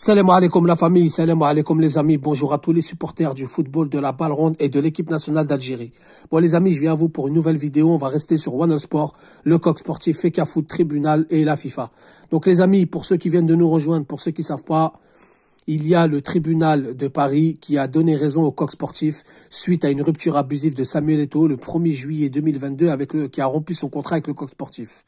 Salam alaikum la famille, salam alaikum les amis, bonjour à tous les supporters du football, de la balle ronde et de l'équipe nationale d'Algérie. Bon les amis, je viens à vous pour une nouvelle vidéo, on va rester sur One Sport, le coq sportif, FECA Tribunal et la FIFA. Donc les amis, pour ceux qui viennent de nous rejoindre, pour ceux qui savent pas, il y a le tribunal de Paris qui a donné raison au coq sportif suite à une rupture abusive de Samuel Eto'o le 1er juillet 2022 avec le, qui a rompu son contrat avec le coq sportif.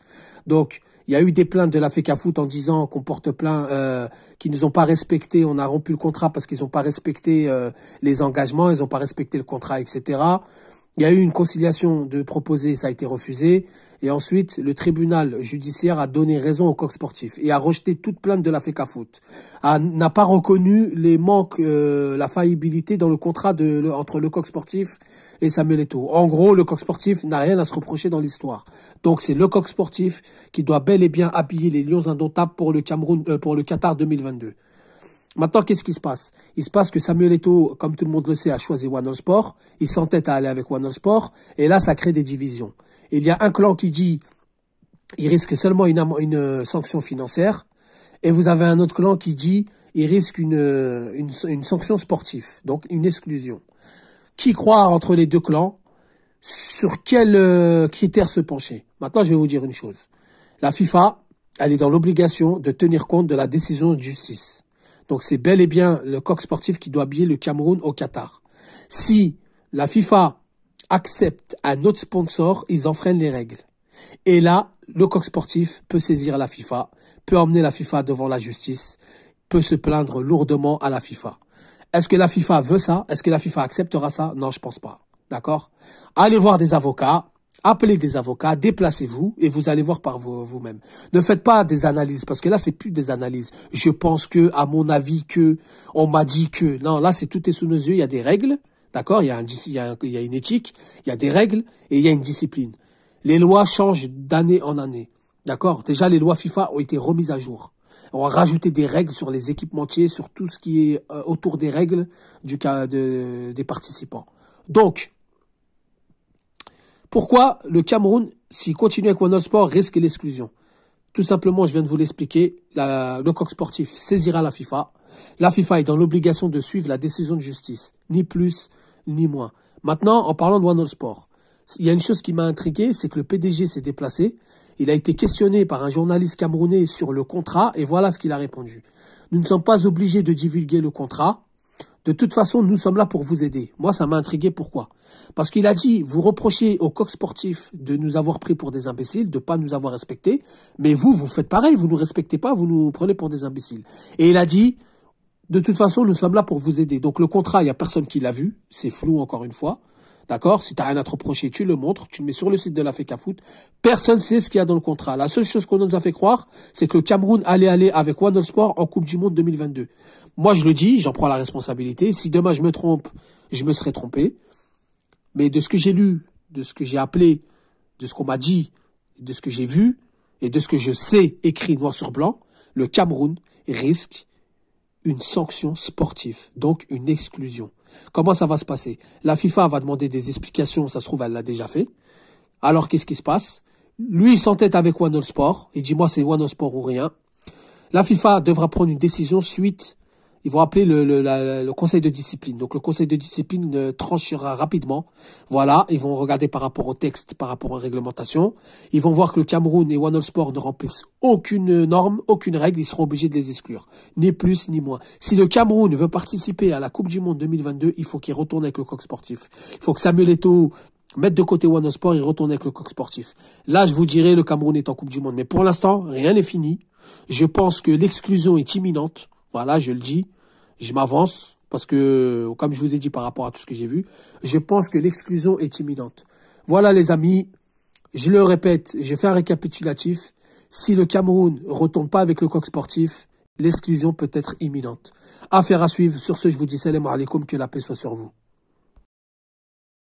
Donc, il y a eu des plaintes de la FECAFOOT en disant qu'on porte plainte, euh, qu'ils nous ont pas respecté, on a rompu le contrat parce qu'ils n'ont pas respecté euh, les engagements, ils n'ont pas respecté le contrat, etc. Il y a eu une conciliation de proposer, ça a été refusé. Et ensuite, le tribunal judiciaire a donné raison au coq sportif et a rejeté toute plainte de la FECAFOOT. N'a pas reconnu les manques, euh, la faillibilité dans le contrat entre le coq sportif et Samuel Eto'o. En gros, le coq sportif n'a rien à se reprocher dans l'histoire. Donc c'est le coq sportif qui doit bel et bien habiller les lions indomptables pour le Cameroun, euh, pour le Qatar 2022. Maintenant, qu'est-ce qui se passe Il se passe que Samuel Eto'o, comme tout le monde le sait, a choisi One Sport. Il s'entête à aller avec One Sport. Et là, ça crée des divisions. Il y a un clan qui dit il risque seulement une, euh, sanction financière. Et vous avez un autre clan qui dit il risque une, euh, sanction sportive, donc une exclusion. Qui croit entre les deux clans Sur quels euh, critère se pencher Maintenant, je vais vous dire une chose. La FIFA, elle est dans l'obligation de tenir compte de la décision de justice. Donc c'est bel et bien le coq sportif qui doit habiller le Cameroun au Qatar. Si la FIFA accepte un autre sponsor, ils enfreignent les règles. Et là, le coq sportif peut saisir la FIFA, peut emmener la FIFA devant la justice, peut se plaindre lourdement à la FIFA. Est-ce que la FIFA veut ça Est-ce que la FIFA acceptera ça Non, je pense pas. D'accord Allez voir des avocats, Appelez des avocats, déplacez-vous et vous allez voir par vous-même. ne faites pas des analyses parce que là c'est plus des analyses. Je pense que, à mon avis que, on m'a dit que. Non, là c'est tout est sous nos yeux. Il y a des règles, d'accord Il y a une éthique, il y a des règles et il y a une discipline. Les lois changent d'année en année, d'accord Déjà les lois FIFA ont été remises à jour. On a rajouté des règles sur les équipementiers, sur tout ce qui est euh, autour des règles du cas des participants. Donc pourquoi le Cameroun, s'il continue avec Sport, risque l'exclusion Tout simplement, je viens de vous l'expliquer, le coq sportif saisira la FIFA. La FIFA est dans l'obligation de suivre la décision de justice, ni plus ni moins. Maintenant, en parlant de One All Sport, il y a une chose qui m'a intrigué, c'est que le PDG s'est déplacé. Il a été questionné par un journaliste camerounais sur le contrat et voilà ce qu'il a répondu. Nous ne sommes pas obligés de divulguer le contrat. De toute façon, nous sommes là pour vous aider. Moi, ça m'a intrigué. Pourquoi Parce qu'il a dit, vous reprochez au coq sportif de nous avoir pris pour des imbéciles, de ne pas nous avoir respectés. Mais vous, vous faites pareil. Vous ne nous respectez pas, vous nous prenez pour des imbéciles. Et il a dit, de toute façon, nous sommes là pour vous aider. Donc le contrat, il n'y a personne qui l'a vu. C'est flou encore une fois. D'accord Si tu rien à te reprocher, tu le montres, tu le mets sur le site de la FECAFOOT. Personne ne sait ce qu'il y a dans le contrat. La seule chose qu'on nous a fait croire, c'est que le Cameroun allait aller avec One Sport en Coupe du Monde 2022. Moi, je le dis, j'en prends la responsabilité. Si demain je me trompe, je me serais trompé. Mais de ce que j'ai lu, de ce que j'ai appelé, de ce qu'on m'a dit, de ce que j'ai vu, et de ce que je sais écrit noir sur blanc, le Cameroun risque une sanction sportive, donc une exclusion. Comment ça va se passer La FIFA va demander des explications, ça se trouve, elle l'a déjà fait. Alors, qu'est-ce qui se passe Lui, il s'entête avec One All Sport. Il dit, moi, c'est One All Sport ou rien. La FIFA devra prendre une décision suite ils vont appeler le, conseil de discipline. Donc le conseil de discipline euh, tranchera rapidement. Voilà, ils vont regarder par rapport au texte, par rapport aux réglementations. Ils vont voir que le Cameroun et One All Sport ne remplissent aucune norme, aucune règle. Ils seront obligés de les exclure, ni plus ni moins. Si le Cameroun veut participer à la Coupe du Monde 2022, il faut qu'il retourne avec le coq sportif. Il faut que Samuel Eto'o mette de côté One Sport et retourne avec le coq sportif. Là, je vous dirais, le Cameroun est en Coupe du Monde. Mais pour l'instant, rien n'est fini. Je pense que l'exclusion est imminente. Voilà, je le dis. Je m'avance parce que, comme je vous ai dit par rapport à tout ce que j'ai vu, je pense que l'exclusion est imminente. Voilà les amis, je le répète, j'ai fait un récapitulatif. Si le Cameroun ne retourne pas avec le coq sportif, l'exclusion peut être imminente. Affaire à suivre. Sur ce, je vous dis salam alaikum, que la paix soit sur vous.